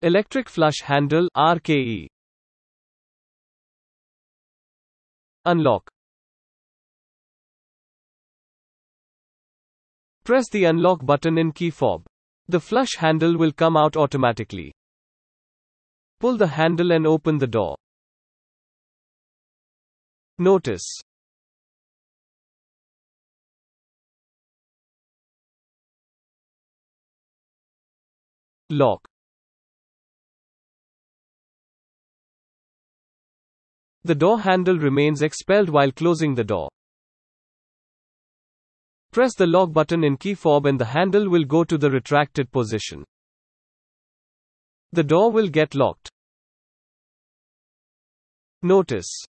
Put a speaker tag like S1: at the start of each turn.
S1: Electric flush handle RKE. Unlock.
S2: Press the unlock button in key fob. The flush handle will come out automatically. Pull the handle and open the door.
S1: Notice. Lock.
S2: The door handle remains expelled while closing the door. Press the lock button in key fob and the handle will go to the retracted position. The door will get locked.
S1: Notice